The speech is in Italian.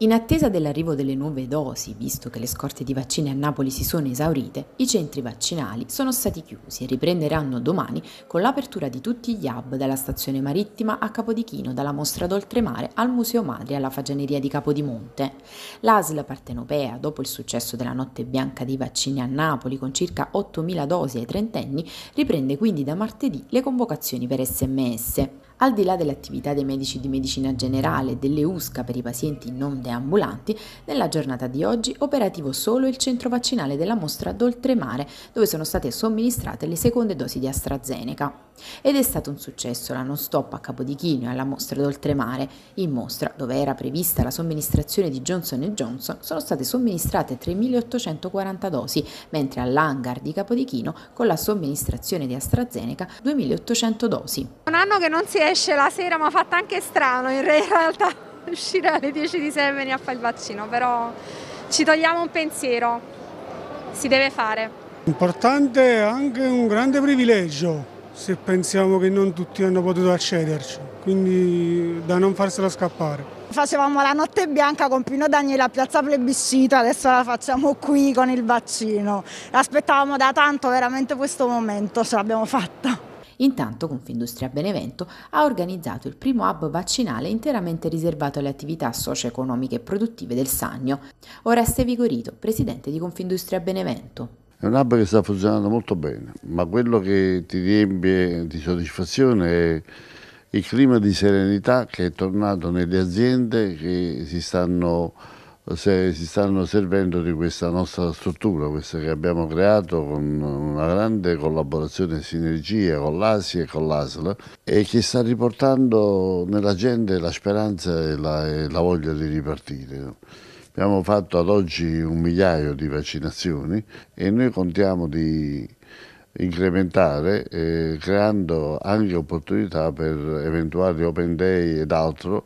In attesa dell'arrivo delle nuove dosi, visto che le scorte di vaccini a Napoli si sono esaurite, i centri vaccinali sono stati chiusi e riprenderanno domani con l'apertura di tutti gli hub dalla stazione marittima a Capodichino, dalla mostra d'oltremare al Museo Madri alla Fagianeria di Capodimonte. L'ASL partenopea, dopo il successo della notte bianca dei vaccini a Napoli con circa 8.000 dosi ai trentenni, riprende quindi da martedì le convocazioni per sms. Al di là delle attività dei medici di medicina generale e delle USCA per i pazienti non deambulanti, nella giornata di oggi operativo solo il centro vaccinale della mostra d'Oltremare, dove sono state somministrate le seconde dosi di AstraZeneca. Ed è stato un successo la non stop a Capodichino e alla mostra d'Oltremare. In mostra, dove era prevista la somministrazione di Johnson Johnson, sono state somministrate 3.840 dosi, mentre all'hangar di Capodichino, con la somministrazione di AstraZeneca, 2.800 dosi. Un anno che non si è esce la sera, ma ha fatto anche strano in realtà uscire alle 10 di sera e venire a fare il vaccino, però ci togliamo un pensiero, si deve fare. Importante è anche un grande privilegio se pensiamo che non tutti hanno potuto accederci, quindi da non farsela scappare. Facevamo la notte bianca con Pino Daniele a Piazza Plebiscito, adesso la facciamo qui con il vaccino. Aspettavamo da tanto veramente questo momento, ce l'abbiamo fatta. Intanto Confindustria Benevento ha organizzato il primo hub vaccinale interamente riservato alle attività socio-economiche e produttive del Sannio. Oreste Vigorito, presidente di Confindustria Benevento. È un hub che sta funzionando molto bene, ma quello che ti riempie di soddisfazione è il clima di serenità che è tornato nelle aziende che si stanno se, si stanno servendo di questa nostra struttura, questa che abbiamo creato con una grande collaborazione e sinergia con l'ASI e con l'ASL e che sta riportando nella gente la speranza e la, e la voglia di ripartire. Abbiamo fatto ad oggi un migliaio di vaccinazioni e noi contiamo di incrementare eh, creando anche opportunità per eventuali open day ed altro